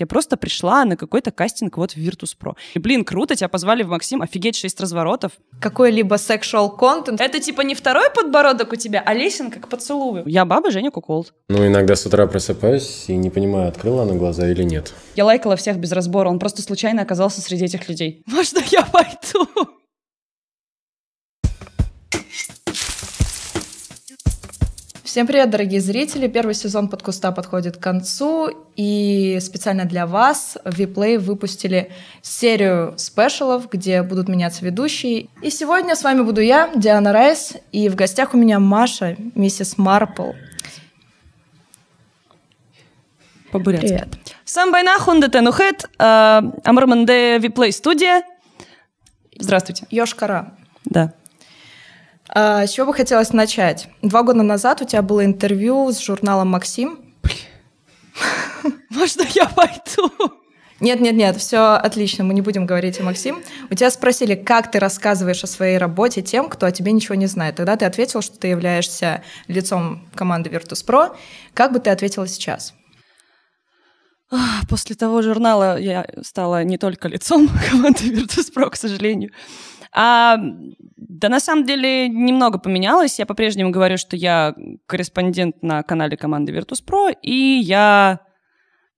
Я просто пришла на какой-то кастинг вот в Virtus.pro. И, блин, круто, тебя позвали в Максим, офигеть, 6 разворотов. Какой-либо sexual контент. Это типа не второй подбородок у тебя, а лесенка к поцелую. Я баба Женя Куколд. Ну, иногда с утра просыпаюсь и не понимаю, открыла она глаза или нет. Я лайкала всех без разбора, он просто случайно оказался среди этих людей. Можно я пойду? Всем привет, дорогие зрители! Первый сезон «Под куста» подходит к концу, и специально для вас Виплей выпустили серию спешалов, где будут меняться ведущие. И сегодня с вами буду я, Диана Райс, и в гостях у меня Маша, миссис Марпл. по Привет. Сам Байна Хунда Тенухет, а, Амарманде Виплей Студия. Здравствуйте. Йошкара. Да. А, с чего бы хотелось начать? Два года назад у тебя было интервью с журналом «Максим». Можно я пойду? Нет, нет, нет, все отлично, мы не будем говорить о Максим. У тебя спросили, как ты рассказываешь о своей работе тем, кто о тебе ничего не знает. Тогда ты ответил, что ты являешься лицом команды Virtus.pro. Как бы ты ответила сейчас? После того журнала я стала не только лицом команды Virtus.pro, к сожалению, а, да, на самом деле, немного поменялось. Я по-прежнему говорю, что я корреспондент на канале команды Virtus.pro, и я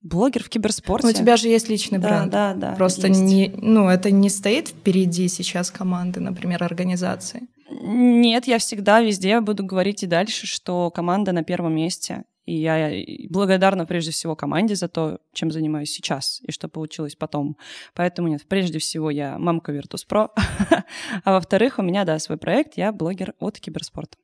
блогер в киберспорте. У тебя же есть личный да, бренд. Да, да. Просто есть. не, ну, это не стоит впереди сейчас команды, например, организации. Нет, я всегда везде буду говорить и дальше, что команда на первом месте. И я э, благодарна прежде всего команде за то, чем занимаюсь сейчас и что получилось потом. Поэтому нет, прежде всего я мамка Virtus.pro, а во-вторых, у меня, да, свой проект, я блогер от киберспорта.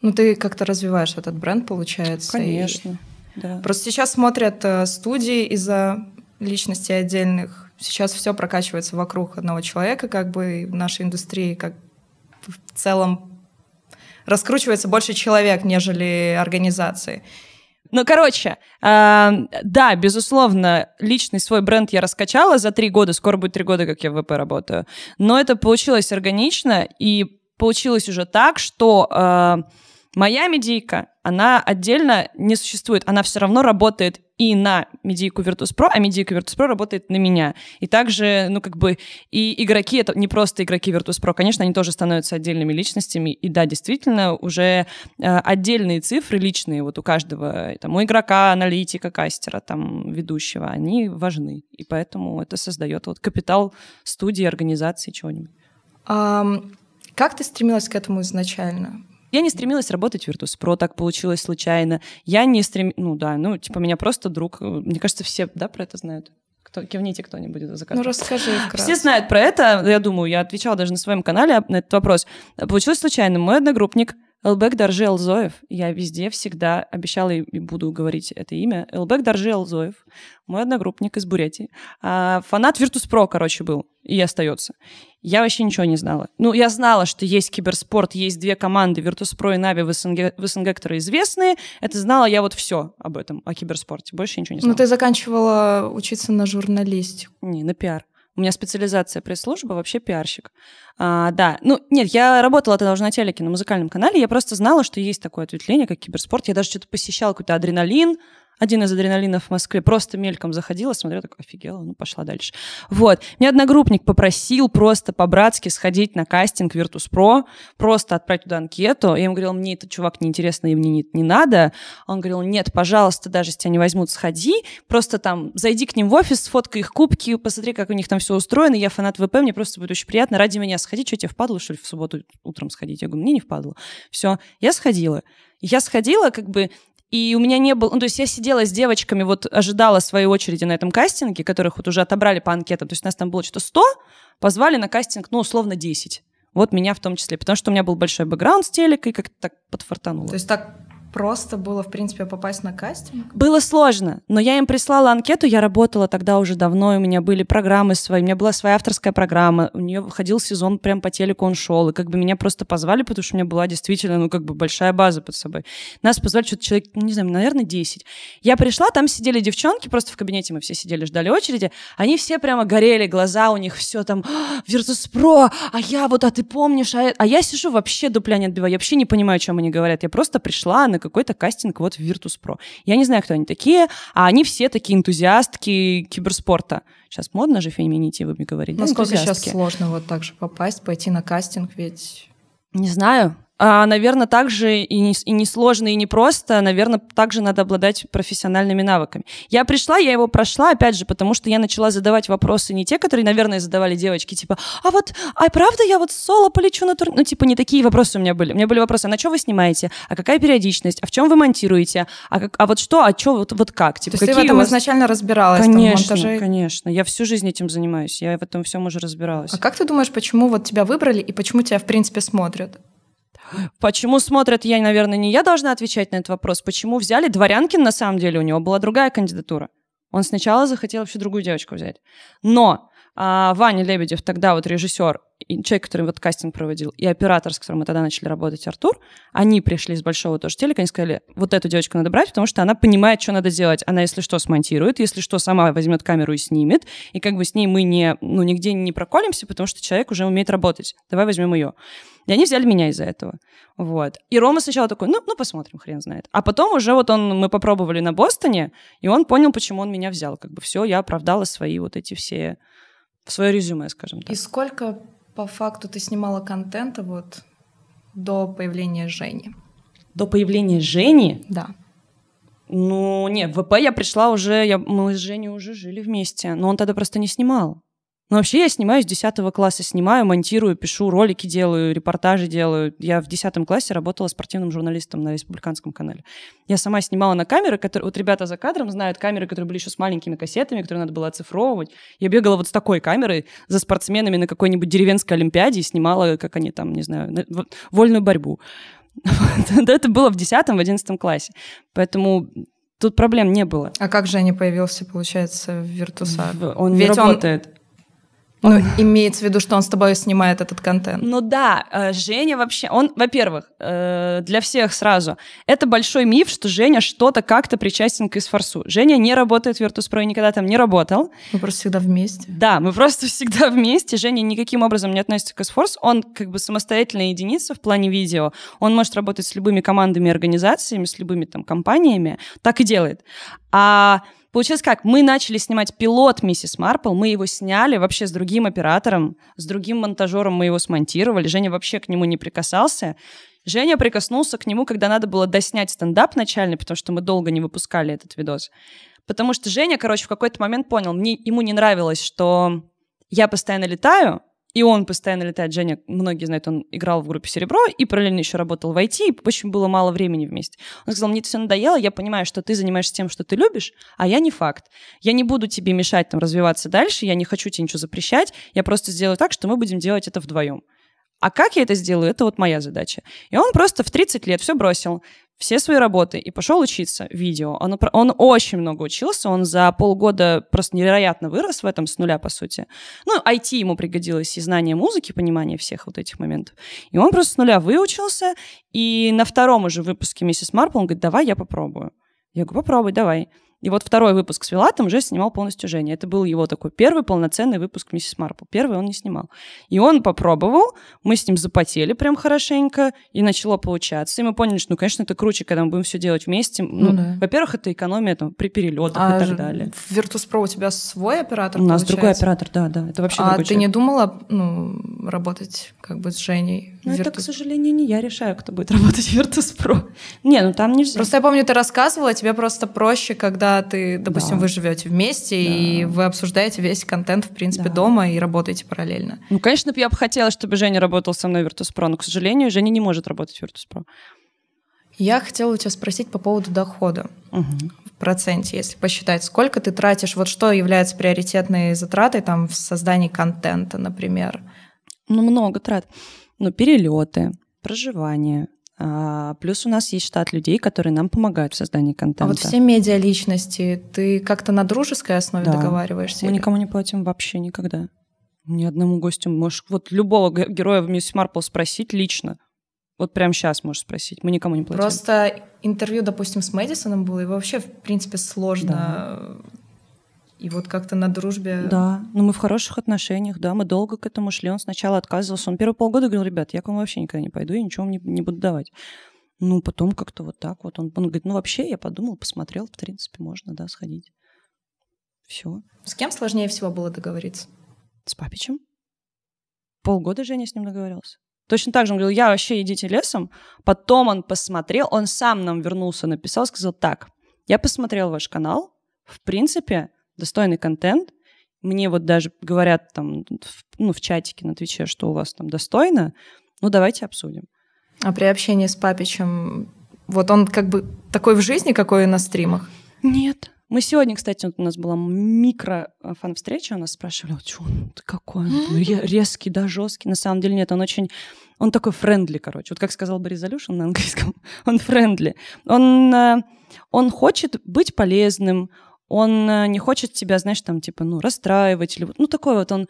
Ну ты как-то развиваешь этот бренд, получается. Конечно, и... да. Просто сейчас смотрят э, студии из-за личностей отдельных. Сейчас все прокачивается вокруг одного человека, как бы в нашей индустрии, как в целом раскручивается больше человек, нежели организации. Ну, короче, э, да, безусловно, личный свой бренд я раскачала за три года, скоро будет три года, как я в ВП работаю, но это получилось органично, и получилось уже так, что э, моя медийка она отдельно не существует, она все равно работает и на медийку Virtus Pro, а медийка Virtus Pro работает на меня. И также, ну, как бы, и игроки — это не просто игроки Virtus Pro, конечно, они тоже становятся отдельными личностями, и да, действительно, уже э, отдельные цифры личные вот у каждого, там, у игрока, аналитика, кастера, там, ведущего, они важны, и поэтому это создает вот капитал студии, организации, чего-нибудь. Um... Как ты стремилась к этому изначально? Я не стремилась работать в Virtus Pro, так получилось случайно. Я не стрем... Ну да, ну типа меня просто друг... Э, мне кажется, все, да, про это знают? Кто, кивните кто-нибудь за заказ. Ну расскажи вкратце. Все знают про это, я думаю, я отвечала даже на своем канале на этот вопрос. Получилось случайно. Мой одногруппник Элбек Даржи Алзоев, я везде всегда обещала и буду говорить это имя, Элбек Даржи Алзоев, мой одногруппник из Бурятии, а, фанат Virtus.pro, короче, был и остается. Я вообще ничего не знала. Ну, я знала, что есть киберспорт, есть две команды, Virtus.pro и Navi в СНГ, в СНГ, которые известные. Это знала я вот все об этом, о киберспорте. Больше ничего не ну, знала. Но ты заканчивала учиться на журналистику. Не, на пиар. У меня специализация пресс-служба, вообще пиарщик. А, да, ну нет, я работала тогда уже на телеке, на музыкальном канале, я просто знала, что есть такое ответвление, как киберспорт. Я даже что-то посещала какой-то адреналин, один из адреналинов в Москве, просто мельком заходила, смотрю, так офигела, ну пошла дальше. Вот. Мне одногруппник попросил просто по-братски сходить на кастинг Virtus.pro, просто отправить туда анкету. Я ему говорила, мне этот чувак неинтересно, и мне не, не надо. Он говорил, нет, пожалуйста, даже если тебя не возьмут, сходи, просто там зайди к ним в офис, сфоткай их кубки, посмотри, как у них там все устроено, я фанат ВП, мне просто будет очень приятно, ради меня сходи, что тебе впадло, что ли, в субботу утром сходить? Я говорю, мне не впадло. Все, я сходила. Я сходила, как бы и у меня не было... Ну, то есть я сидела с девочками, вот ожидала своей очереди на этом кастинге, которых вот уже отобрали по анкетам. То есть у нас там было что-то 100, позвали на кастинг, ну, условно, 10. Вот меня в том числе, потому что у меня был большой бэкграунд с телекой, как-то так подфартануло. То есть так просто было, в принципе, попасть на кастинг? Было сложно, но я им прислала анкету, я работала тогда уже давно, у меня были программы свои, у меня была своя авторская программа, у нее выходил сезон прям по телеку, он шел, и как бы меня просто позвали, потому что у меня была действительно, ну, как бы большая база под собой. Нас позвали что-то человек, ну, не знаю, наверное, 10. Я пришла, там сидели девчонки, просто в кабинете мы все сидели, ждали очереди, они все прямо горели, глаза у них все там, «А, Virtus.pro, а я вот, а ты помнишь, а, а я сижу вообще до Planet отбиваю, я вообще не понимаю, о чем они говорят, я просто пришла на какой-то кастинг вот в Virtus.pro. Я не знаю, кто они такие, а они все такие энтузиастки киберспорта. Сейчас модно же феминитивами говорить. Насколько да, сейчас сложно вот так же попасть, пойти на кастинг, ведь... Не знаю, а, наверное, также и не, и не сложно, и не просто. Наверное, также надо обладать профессиональными навыками. Я пришла, я его прошла, опять же, потому что я начала задавать вопросы не те, которые, наверное, задавали девочки, типа, а вот, а правда я вот соло полечу на тур... Ну, типа, не такие вопросы у меня были. У меня были вопросы, а на что вы снимаете? А какая периодичность? А в чем вы монтируете? А, как... а вот что, а что, вот, вот как? Типа, То есть ты в этом вас... изначально разбиралась? Конечно, там, монтаже... конечно. Я всю жизнь этим занимаюсь, я в этом всем уже разбиралась. А как ты думаешь, почему вот тебя выбрали и почему тебя, в принципе, смотрят? Почему смотрят, я, наверное, не я должна отвечать на этот вопрос. Почему взяли Дворянкин, на самом деле, у него была другая кандидатура. Он сначала захотел вообще другую девочку взять. Но а Ваня Лебедев, тогда вот режиссер, человек, который вот кастинг проводил, и оператор, с которым мы тогда начали работать, Артур, они пришли из большого тоже телека, они сказали, вот эту девочку надо брать, потому что она понимает, что надо делать. Она, если что, смонтирует, если что, сама возьмет камеру и снимет, и как бы с ней мы не, ну, нигде не проколемся, потому что человек уже умеет работать. Давай возьмем ее. И они взяли меня из-за этого. Вот. И Рома сначала такой, ну, ну, посмотрим, хрен знает. А потом уже вот он, мы попробовали на Бостоне, и он понял, почему он меня взял. Как бы все, я оправдала свои вот эти все в свое резюме, скажем так. И сколько по факту ты снимала контента вот до появления Жени? До появления Жени? Да. Ну, нет, в ВП я пришла уже, я, мы с Женей уже жили вместе, но он тогда просто не снимал. Но ну, вообще я снимаю с 10 класса, снимаю, монтирую, пишу, ролики делаю, репортажи делаю. Я в 10 классе работала спортивным журналистом на республиканском канале. Я сама снимала на камеры, которые... Вот ребята за кадром знают камеры, которые были еще с маленькими кассетами, которые надо было оцифровывать. Я бегала вот с такой камерой за спортсменами на какой-нибудь деревенской олимпиаде и снимала, как они там, не знаю, вольную борьбу. Это было в 10-м, в 11 классе. Поэтому тут проблем не было. А как же они появился, получается, в Виртуса? Он Ведь не работает. Он... Ну, имеется в виду, что он с тобой снимает этот контент. Ну да, э, Женя вообще, он, во-первых, э, для всех сразу, это большой миф, что Женя что-то как-то причастен к Исфорсу. Женя не работает в Virtus.pro, никогда там не работал. Мы просто всегда вместе. Да, мы просто всегда вместе. Женя никаким образом не относится к Исфорс. Он как бы самостоятельная единица в плане видео. Он может работать с любыми командами, организациями, с любыми там компаниями. Так и делает. А Получилось как? Мы начали снимать пилот «Миссис Марпл», мы его сняли вообще с другим оператором, с другим монтажером мы его смонтировали, Женя вообще к нему не прикасался. Женя прикоснулся к нему, когда надо было доснять стендап начальный, потому что мы долго не выпускали этот видос. Потому что Женя, короче, в какой-то момент понял, мне, ему не нравилось, что я постоянно летаю, и он постоянно летает. Женя, многие знают, он играл в группе «Серебро» и параллельно еще работал в IT, и очень было мало времени вместе. Он сказал, мне это все надоело, я понимаю, что ты занимаешься тем, что ты любишь, а я не факт. Я не буду тебе мешать там развиваться дальше, я не хочу тебе ничего запрещать, я просто сделаю так, что мы будем делать это вдвоем. А как я это сделаю, это вот моя задача. И он просто в 30 лет все бросил, все свои работы и пошел учиться видео. Он, он очень много учился, он за полгода просто невероятно вырос в этом с нуля, по сути. Ну, IT ему пригодилось и знание музыки, понимание всех вот этих моментов. И он просто с нуля выучился, и на втором уже выпуске «Миссис Марпл» он говорит, давай я попробую. Я говорю, попробуй, давай. И вот второй выпуск с Вилатом уже снимал полностью Женя. Это был его такой первый полноценный выпуск «Миссис Марпл». Первый он не снимал. И он попробовал, мы с ним запотели прям хорошенько, и начало получаться. И мы поняли, что, ну, конечно, это круче, когда мы будем все делать вместе. Ну, ну, да. Во-первых, это экономия там, при перелетах а и так далее. В Virtus.pro у тебя свой оператор, У нас получается? другой оператор, да, да. Это вообще А ты человек. не думала ну, работать как бы с Женей? Ну, Virtus... это, к сожалению, не я решаю, кто будет работать в Virtus.pro. Не, ну там нельзя. Просто я помню, ты рассказывала, тебе просто проще, когда ты, допустим, да. вы живете вместе, да. и вы обсуждаете весь контент, в принципе, да. дома и работаете параллельно. Ну, конечно, я бы хотела, чтобы Женя работал со мной в Virtus.pro, но, к сожалению, Женя не может работать в Virtus.pro. Я хотела у тебя спросить по поводу дохода угу. в проценте, если посчитать, сколько ты тратишь, вот что является приоритетной затратой там в создании контента, например? Ну, много трат ну, перелеты, проживание. А, плюс у нас есть штат людей, которые нам помогают в создании контента. А вот все медиа личности, ты как-то на дружеской основе да. договариваешься? Мы или? никому не платим вообще никогда. Ни одному гостю. Можешь вот любого героя в Мисс Марпл спросить лично. Вот прямо сейчас можешь спросить. Мы никому не платим. Просто интервью, допустим, с Мэдисоном было, и вообще, в принципе, сложно да и вот как-то на дружбе... Да, но ну мы в хороших отношениях, да, мы долго к этому шли. Он сначала отказывался. Он первые полгода говорил, ребят, я к вам вообще никогда не пойду, я ничего вам не, не буду давать. Ну, потом как-то вот так вот. Он, он говорит, ну, вообще, я подумал, посмотрел, в принципе, можно, да, сходить. Все. С кем сложнее всего было договориться? С папичем. Полгода Женя с ним договорился. Точно так же он говорил, я вообще идите лесом. Потом он посмотрел, он сам нам вернулся, написал, сказал, так, я посмотрел ваш канал, в принципе, достойный контент. Мне вот даже говорят там ну, в чатике на Твиче, что у вас там достойно, ну давайте обсудим. А при общении с Папичем, вот он как бы такой в жизни, какой и на стримах? Нет. Мы сегодня, кстати, вот у нас была микро-фан-встреча, э, у нас спрашивали, вот что он какой, он резкий, да, жесткий. На самом деле нет, он очень, он такой френдли, короче. Вот как сказал Борис Залюшин на английском, он френдли. Он, э, он хочет быть полезным, он э, не хочет тебя, знаешь, там, типа, ну, расстраивать. Или... Ну, такой вот он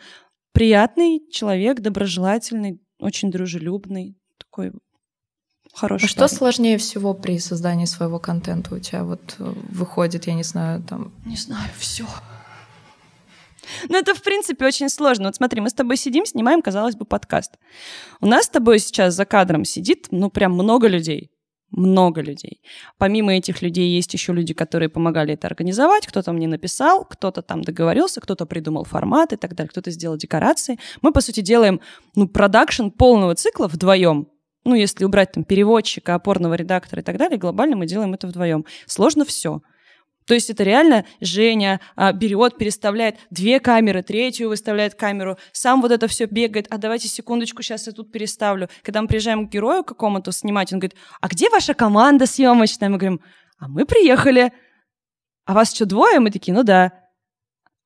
приятный человек, доброжелательный, очень дружелюбный, такой хороший. А парень. что сложнее всего при создании своего контента у тебя вот э, выходит, я не знаю, там... Не знаю, все. Ну, это, в принципе, очень сложно. Вот смотри, мы с тобой сидим, снимаем, казалось бы, подкаст. У нас с тобой сейчас за кадром сидит, ну, прям много людей много людей. Помимо этих людей есть еще люди, которые помогали это организовать. Кто-то мне написал, кто-то там договорился, кто-то придумал формат и так далее, кто-то сделал декорации. Мы, по сути, делаем, ну, продакшн полного цикла вдвоем. Ну, если убрать там переводчика, опорного редактора и так далее, глобально мы делаем это вдвоем. Сложно все. То есть это реально Женя а, берет, переставляет две камеры, третью выставляет камеру, сам вот это все бегает, а давайте секундочку, сейчас я тут переставлю. Когда мы приезжаем к герою какому-то снимать, он говорит, а где ваша команда съемочная? Мы говорим, а мы приехали. А вас что, двое? Мы такие, ну да.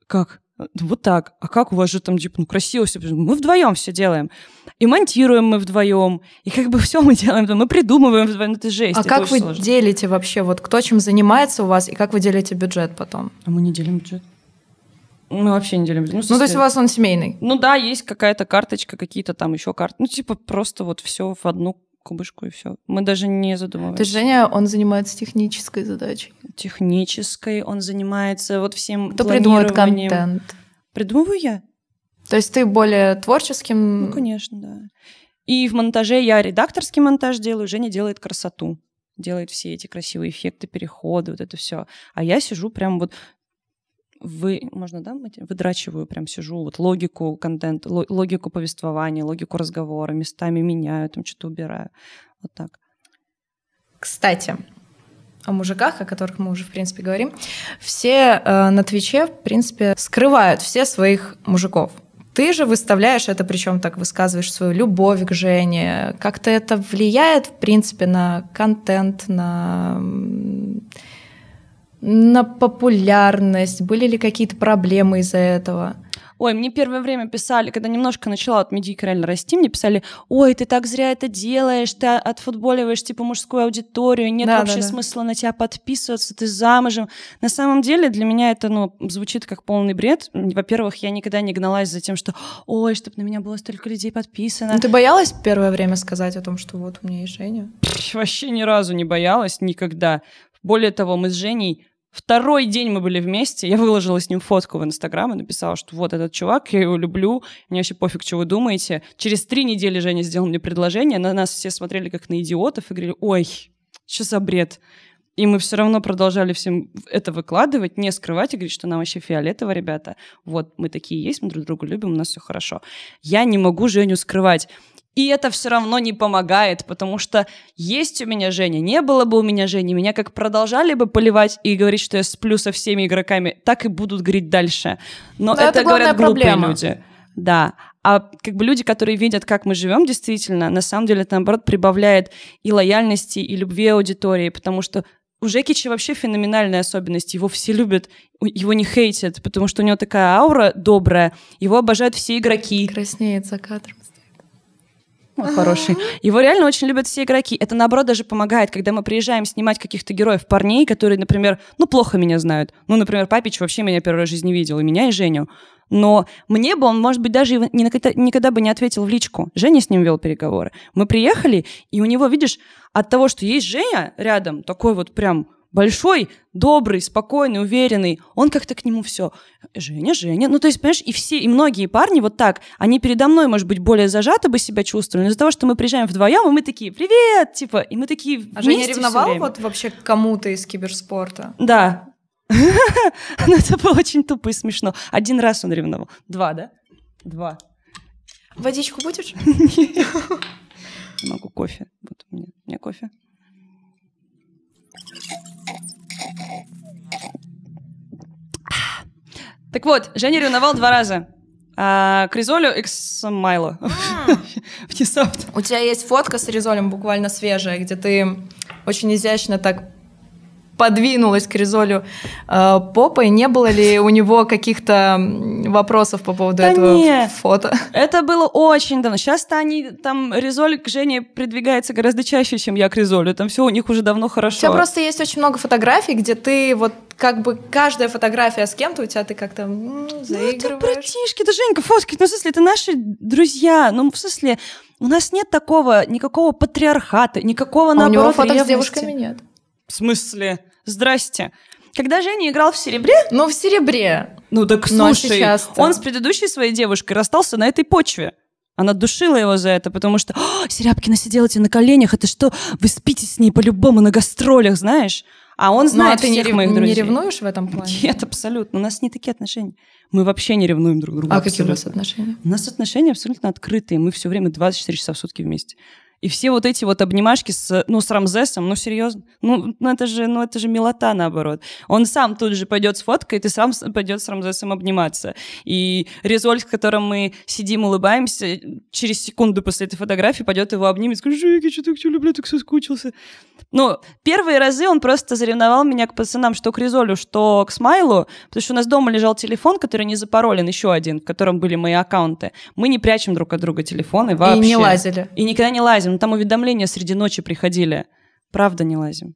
Как? Э, ну, вот так, а как у вас же там, типа, ну, красиво все, мы вдвоем все делаем, и монтируем мы вдвоем, и как бы все мы делаем, мы придумываем вдвоем, ну, это жесть. А это как вы сложно. делите вообще, вот кто чем занимается у вас, и как вы делите бюджет потом? А мы не делим бюджет. Мы вообще не делим бюджет. Ну, ну то есть у вас он семейный? Ну да, есть какая-то карточка, какие-то там еще карты, ну типа просто вот все в одну Кубышку и все. Мы даже не задумывались. То есть Женя, он занимается технической задачей? Технической, он занимается вот всем Кто придумывает контент? Придумываю я. То есть ты более творческим? Ну, конечно, да. И в монтаже я редакторский монтаж делаю, Женя делает красоту делает все эти красивые эффекты переходы, вот это все. А я сижу прям вот вы, можно, да, выдрачиваю, прям сижу, вот логику контента, логику повествования, логику разговора, местами меняю, там что-то убираю. Вот так. Кстати, о мужиках, о которых мы уже, в принципе, говорим, все э, на Твиче, в принципе, скрывают все своих мужиков. Ты же выставляешь это, причем так высказываешь свою любовь к Жене. Как-то это влияет, в принципе, на контент, на на популярность? Были ли какие-то проблемы из-за этого? Ой, мне первое время писали, когда немножко начала от медийка реально расти, мне писали, ой, ты так зря это делаешь, ты отфутболиваешь, типа, мужскую аудиторию, нет да, вообще да, да. смысла на тебя подписываться, ты замужем. На самом деле для меня это, ну, звучит как полный бред. Во-первых, я никогда не гналась за тем, что, ой, чтобы на меня было столько людей подписано. Ну, ты боялась первое время сказать о том, что вот у меня есть Женя? Пфф, вообще ни разу не боялась, никогда. Более того, мы с Женей Второй день мы были вместе, я выложила с ним фотку в Инстаграм и написала, что вот этот чувак, я его люблю, мне вообще пофиг, что вы думаете. Через три недели Женя сделал мне предложение, на нас все смотрели как на идиотов и говорили, ой, что за бред? И мы все равно продолжали всем это выкладывать, не скрывать и говорить, что нам вообще фиолетово, ребята. Вот, мы такие есть, мы друг друга любим, у нас все хорошо. Я не могу Женю скрывать. И это все равно не помогает, потому что есть у меня Женя, не было бы у меня Жени, меня как продолжали бы поливать и говорить, что я сплю со всеми игроками, так и будут говорить дальше. Но, Но это, это говорят глупые проблема. люди. Да. А как бы люди, которые видят, как мы живем, действительно, на самом деле это, наоборот, прибавляет и лояльности, и любви аудитории, потому что у Жекича вообще феноменальная особенность. Его все любят, его не хейтят, потому что у него такая аура добрая. Его обожают все игроки. Краснеет за кадром мой хороший. Его реально очень любят все игроки. Это, наоборот, даже помогает, когда мы приезжаем снимать каких-то героев, парней, которые, например, ну, плохо меня знают. Ну, например, Папич вообще меня первый раз в жизни видел, и меня, и Женю. Но мне бы он, может быть, даже никогда, никогда бы не ответил в личку. Женя с ним вел переговоры. Мы приехали, и у него, видишь, от того, что есть Женя рядом, такой вот прям большой, добрый, спокойный, уверенный, он как-то к нему все, Женя, Женя, ну то есть, понимаешь, и все, и многие парни вот так, они передо мной, может быть, более зажато бы себя чувствовали, но из-за того, что мы приезжаем вдвоем, и мы такие, привет, типа, и мы такие А Женя ревновал вот вообще к кому-то из киберспорта? Да. Ну это было очень тупо и смешно. Один раз он ревновал. Два, да? Два. Водичку будешь? Могу кофе. Вот у меня, у меня кофе. Так вот, Женя ревновал два раза. А, к Ризолю и к Самайлу. А. У тебя есть фотка с Ризолем буквально свежая, где ты очень изящно так подвинулась к Ризолю э, попой. Не было ли у него каких-то вопросов по поводу да этого нет. фото? Это было очень давно. Сейчас-то они там Ризоль к Жене придвигается гораздо чаще, чем я к Ризолю. Там все у них уже давно хорошо. У тебя просто есть очень много фотографий, где ты вот как бы каждая фотография с кем-то у тебя ты как-то м-м, заигрываешь. Ну, это братишки, это Женька фотки, Ну, в смысле, это наши друзья. Ну, в смысле, у нас нет такого, никакого патриархата, никакого, а наоборот, у него фоток ревности. с девушками нет. В смысле? Здрасте. Когда Женя играл в серебре... Ну, в серебре. Ну, так ну, а слушай, он с предыдущей своей девушкой расстался на этой почве. Она душила его за это, потому что «А, Серябкина сиделите на коленях, это что, вы спите с ней по-любому на гастролях, знаешь? А он знает ну, а ты всех не, моих друзей. не ревнуешь в этом плане? Нет, абсолютно. У нас не такие отношения. Мы вообще не ревнуем друг друга. А абсолютно. какие у вас отношения? У нас отношения абсолютно открытые. Мы все время 24 часа в сутки вместе. И все вот эти вот обнимашки с, ну, с Рамзесом, ну, серьезно, ну, ну, это же, ну, это же милота, наоборот. Он сам тут же пойдет с фоткой, ты сам пойдет с Рамзесом обниматься. И Резоль, с которым мы сидим, улыбаемся, через секунду после этой фотографии пойдет его обнимет, скажет, Жик, я что-то тебя люблю, так соскучился. Ну, первые разы он просто заревновал меня к пацанам, что к Резолю, что к Смайлу, потому что у нас дома лежал телефон, который не запаролен, еще один, в котором были мои аккаунты. Мы не прячем друг от друга телефоны вообще. И не лазили. И никогда не лазим лазим, там уведомления среди ночи приходили. Правда не лазим.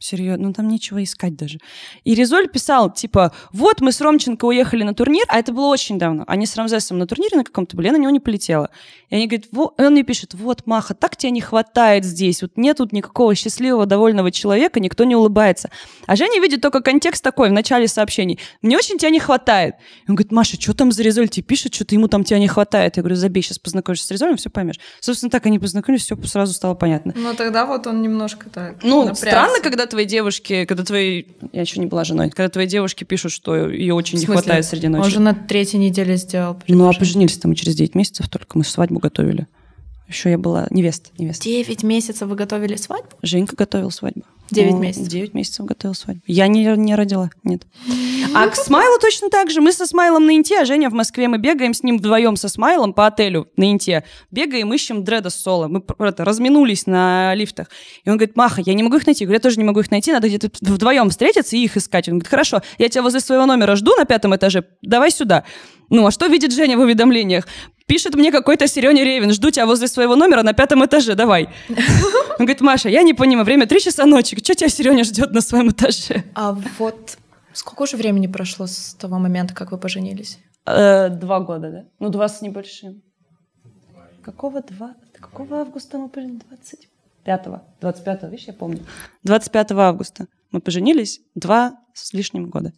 Серьезно, ну там нечего искать даже. И Резоль писал, типа, вот мы с Ромченко уехали на турнир, а это было очень давно. Они с Рамзесом на турнире на каком-то были, я на него не полетела. И они говорят, вот, он мне пишет, вот, Маха, так тебя не хватает здесь, вот нет тут никакого счастливого, довольного человека, никто не улыбается. А Женя видит только контекст такой в начале сообщений. Мне очень тебя не хватает. И он говорит, Маша, что там за Резоль тебе пишет, что-то ему там тебя не хватает. Я говорю, забей, сейчас познакомишься с Резолем, все поймешь. Собственно, так они познакомились, все сразу стало понятно. Ну, тогда вот он немножко так Ну, напрягся. странно, когда ты твоей девушке, когда твоей... Я еще не была женой. Когда твоей девушке пишут, что ее очень не хватает среди ночи. Он же на третьей неделе сделал. Ну, а поженились-то мы через 9 месяцев только. Мы свадьбу готовили. Еще я была невеста, невеста. Девять месяцев вы готовили свадьбу? Женька готовил свадьбу. Девять месяцев. Девять месяцев готовила свадьбу. Я не, не родила, нет. А к Смайлу точно так же. Мы со Смайлом на Инте, а Женя в Москве. Мы бегаем с ним вдвоем со Смайлом по отелю на Инте. Бегаем, ищем Дреда с Соло. Мы это, разминулись на лифтах. И он говорит, Маха, я не могу их найти. Я говорю, я тоже не могу их найти. Надо где-то вдвоем встретиться и их искать. Он говорит, хорошо, я тебя возле своего номера жду на пятом этаже. Давай сюда. Ну, а что видит Женя в уведомлениях? Пишет мне какой-то Серёня Ревин, жду тебя возле своего номера на пятом этаже, давай. Он говорит, Маша, я не понимаю, время три часа ночи, что тебя Серёня ждет на своем этаже? А вот сколько уже времени прошло с того момента, как вы поженились? Э, два года, да? Ну, два с небольшим. Какого два? Какого августа мы поженились? 25-го. 25-го, видишь, я помню. 25 августа мы поженились, два с лишним года.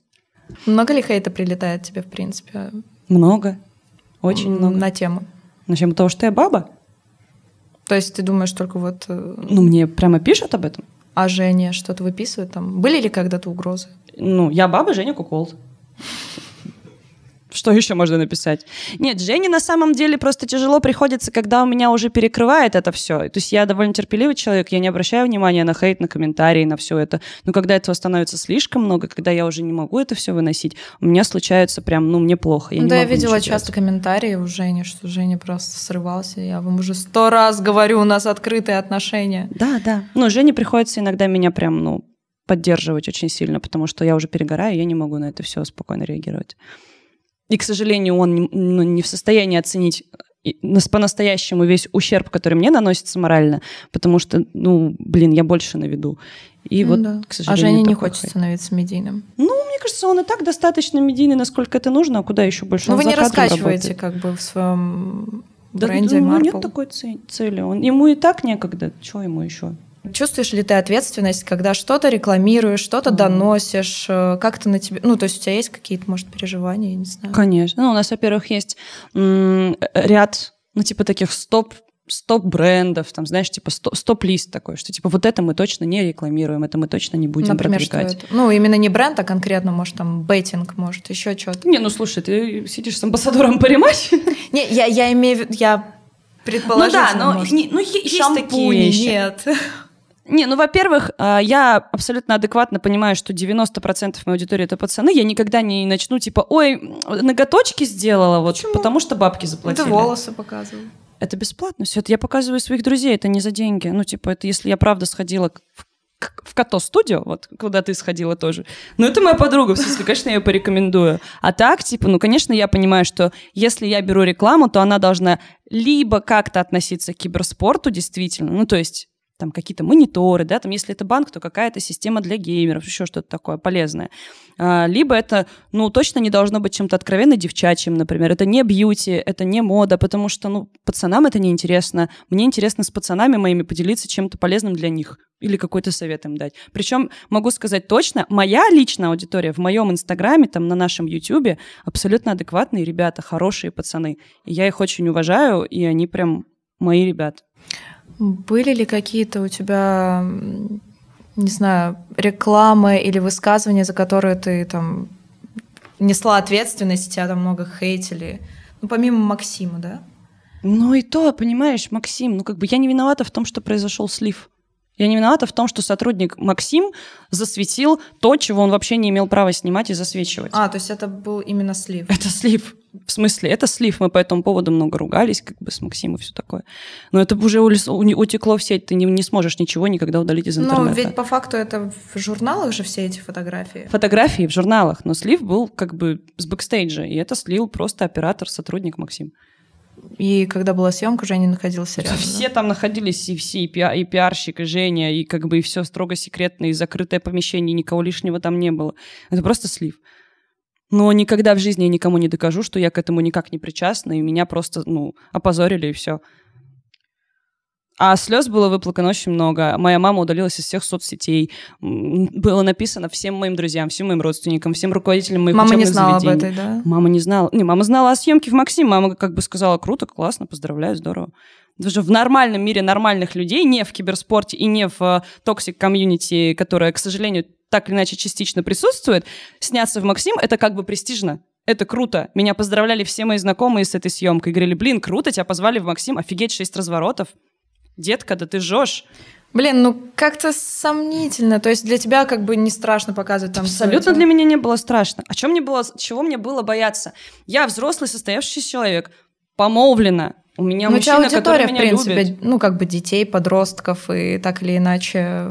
Много ли хейта прилетает тебе, в принципе? Много. Очень на много. На тему. На тему того, что я баба? То есть ты думаешь только вот... Э, ну, мне прямо пишут об этом. А Женя что-то выписывает там? Были ли когда-то угрозы? Ну, я баба, Женя кукол. Что еще можно написать? Нет, Жене на самом деле просто тяжело приходится, когда у меня уже перекрывает это все. То есть я довольно терпеливый человек, я не обращаю внимания на хейт, на комментарии, на все это. Но когда этого становится слишком много, когда я уже не могу это все выносить, у меня случается прям, ну, мне плохо. Я не да, я видела часто делать. комментарии у Жени, что Женя просто срывался. Я вам уже сто раз говорю, у нас открытые отношения. Да, да. Ну, Жене приходится иногда меня прям, ну, поддерживать очень сильно, потому что я уже перегораю, я не могу на это все спокойно реагировать. И, к сожалению, он не, ну, не в состоянии оценить э, по-настоящему весь ущерб, который мне наносится морально, потому что, ну, блин, я больше на виду. И ну, вот, да. к сожалению, а Жене не хочет хай. становиться медийным. Ну, мне кажется, он и так достаточно медийный, насколько это нужно, а куда еще больше? Ну, вы не раскачиваете работает. как бы в своем да, бренде ну, Marble. нет такой цели. Он, ему и так некогда. Чего ему еще? Чувствуешь ли ты ответственность, когда что-то рекламируешь, что-то mm. доносишь, э, как-то на тебе... Ну, то есть у тебя есть какие-то, может, переживания, я не знаю. Конечно. Ну, у нас, во-первых, есть э, ряд, ну, типа таких стоп стоп-брендов, там, знаешь, типа стоп-лист такой, что типа вот это мы точно не рекламируем, это мы точно не будем Например, продвигать. Ну, именно не бренд, а конкретно, может, там, беттинг, может, еще что-то. Не, ну, слушай, ты сидишь с амбассадором по Не, я, я имею я предположительно, Ну да, но ну, есть такие нет. Не, ну, во-первых, а, я абсолютно адекватно понимаю, что 90% моей аудитории это пацаны. Я никогда не начну, типа, ой, ноготочки сделала, вот, Почему? потому что бабки заплатили. Это волосы показывала. Это бесплатно все. Это я показываю своих друзей, это не за деньги. Ну, типа, это если я правда сходила в в Като-студио, вот, куда ты сходила тоже. Ну, это моя подруга, в смысле, конечно, я ее порекомендую. А так, типа, ну, конечно, я понимаю, что если я беру рекламу, то она должна либо как-то относиться к киберспорту, действительно, ну, то есть там какие-то мониторы, да, там, если это банк, то какая-то система для геймеров, еще что-то такое полезное. А, либо это, ну, точно не должно быть чем-то откровенно девчачьим, например. Это не бьюти, это не мода, потому что, ну, пацанам это неинтересно. Мне интересно с пацанами моими поделиться чем-то полезным для них или какой-то совет им дать. Причем могу сказать точно, моя личная аудитория в моем инстаграме, там, на нашем ютюбе абсолютно адекватные ребята, хорошие пацаны. И я их очень уважаю, и они прям мои ребята. Были ли какие-то у тебя, не знаю, рекламы или высказывания, за которые ты там несла ответственность, тебя там много хейтили? Ну, помимо Максима, да? Ну и то, понимаешь, Максим, ну как бы я не виновата в том, что произошел слив. Я не виновата в том, что сотрудник Максим засветил то, чего он вообще не имел права снимать и засвечивать. А, то есть это был именно слив. Это слив. В смысле, это слив. Мы по этому поводу много ругались, как бы с Максимом и все такое. Но это уже утекло в сеть. Ты не, не сможешь ничего никогда удалить из ну, интернета. Но ведь по факту это в журналах же все эти фотографии. Фотографии в журналах. Но слив был как бы с бэкстейджа. И это слил просто оператор, сотрудник Максим. И когда была съемка, Женя находился рядом. Все там находились, и все, и, пиар, и пиарщик, и Женя, и как бы и все строго секретное, и закрытое помещение, и никого лишнего там не было. Это просто слив. Но никогда в жизни я никому не докажу, что я к этому никак не причастна, и меня просто, ну, опозорили, и все. А слез было выплакано очень много. Моя мама удалилась из всех соцсетей. Было написано всем моим друзьям, всем моим родственникам, всем руководителям моих Мама не знала заведений. об этой, да? Мама не знала. Не, мама знала о съемке в Максим. Мама как бы сказала, круто, классно, поздравляю, здорово. Даже в нормальном мире нормальных людей, не в киберспорте и не в токсик-комьюнити, э, которая, к сожалению, так или иначе частично присутствует, сняться в Максим — это как бы престижно это круто. Меня поздравляли все мои знакомые с этой съемкой. Говорили, блин, круто, тебя позвали в Максим, офигеть, шесть разворотов детка, да ты жжешь. Блин, ну как-то сомнительно. То есть для тебя как бы не страшно показывать там. Абсолютно для меня не было страшно. О чем мне было, чего мне было бояться? Я взрослый состоявшийся человек, помолвлена. У меня ну, мужчина, аудитория, который меня в принципе, любит. ну как бы детей, подростков и так или иначе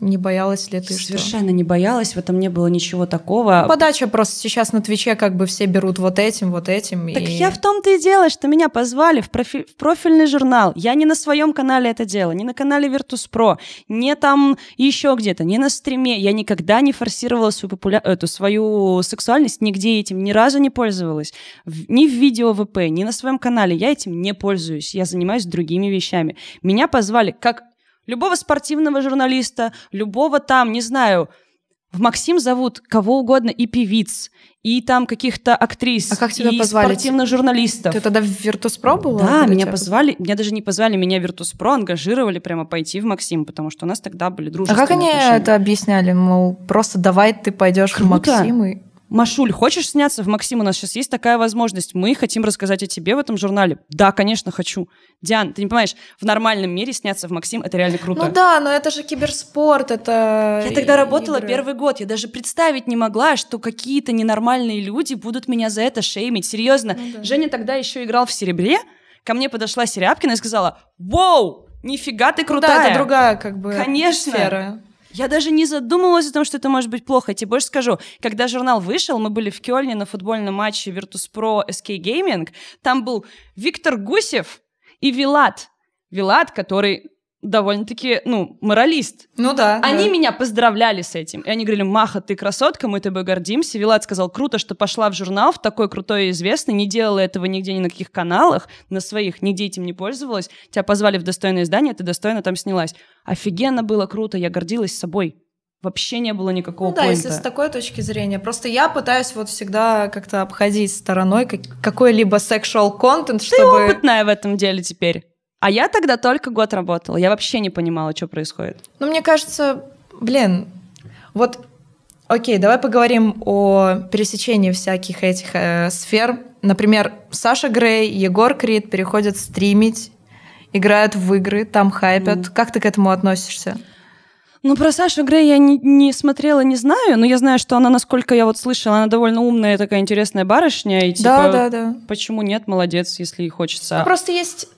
не боялась ли ты? Совершенно что? не боялась, в этом не было ничего такого. Подача просто сейчас на Твиче как бы все берут вот этим, вот этим. Так и... я в том-то и дело, что меня позвали в, профи- в профильный журнал. Я не на своем канале это делала, не на канале Virtus.pro, не там еще где-то, не на стриме. Я никогда не форсировала свою, популя... эту, свою сексуальность, нигде этим ни разу не пользовалась. В... Ни в видео ВП, ни на своем канале. Я этим не пользуюсь, я занимаюсь другими вещами. Меня позвали как любого спортивного журналиста, любого там, не знаю, в Максим зовут кого угодно, и певиц, и там каких-то актрис, а как тебя и позвали? спортивных журналистов. Ты тогда в Virtus.pro была? Да, меня тебя? позвали, меня даже не позвали, меня Virtus.pro ангажировали прямо пойти в Максим, потому что у нас тогда были дружественные А как они это объясняли? Мол, просто давай ты пойдешь в Максим и... Машуль, хочешь сняться в «Максим»? У нас сейчас есть такая возможность. Мы хотим рассказать о тебе в этом журнале. Да, конечно, хочу. Диан, ты не понимаешь, в нормальном мире сняться в «Максим» — это реально круто. Ну да, но это же киберспорт, это Я тогда работала игры. первый год, я даже представить не могла, что какие-то ненормальные люди будут меня за это шеймить. Серьезно, ну, да. Женя тогда еще играл в «Серебре», ко мне подошла Серябкина и сказала «Воу, нифига ты крутая!» ну Да, это другая как бы Конечно. Сфера. Я даже не задумывалась о том, что это может быть плохо. Я тебе больше скажу, когда журнал вышел, мы были в Кёльне на футбольном матче Virtus.pro SK Gaming, там был Виктор Гусев и Вилат. Вилат, который довольно-таки, ну, моралист. Ну да. Они да. меня поздравляли с этим. И они говорили, Маха, ты красотка, мы тобой гордимся. Вилат сказал, круто, что пошла в журнал, в такой крутой и известный, не делала этого нигде ни на каких каналах, на своих, нигде этим не пользовалась. Тебя позвали в достойное издание, ты достойно там снялась. Офигенно было круто, я гордилась собой. Вообще не было никакого ну, да, поинта. если с такой точки зрения. Просто я пытаюсь вот всегда как-то обходить стороной какой-либо сексуал контент, чтобы... Ты опытная в этом деле теперь. А я тогда только год работала. Я вообще не понимала, что происходит. Ну, мне кажется, блин, вот, окей, давай поговорим о пересечении всяких этих э, сфер. Например, Саша Грей, Егор Крид переходят стримить, играют в игры, там хайпят. Mm. Как ты к этому относишься? Ну, про Сашу Грей я не, не смотрела, не знаю, но я знаю, что она, насколько я вот слышала, она довольно умная, такая интересная барышня. И, типа, да, да, да. Почему нет, молодец, если и хочется. Ну, просто есть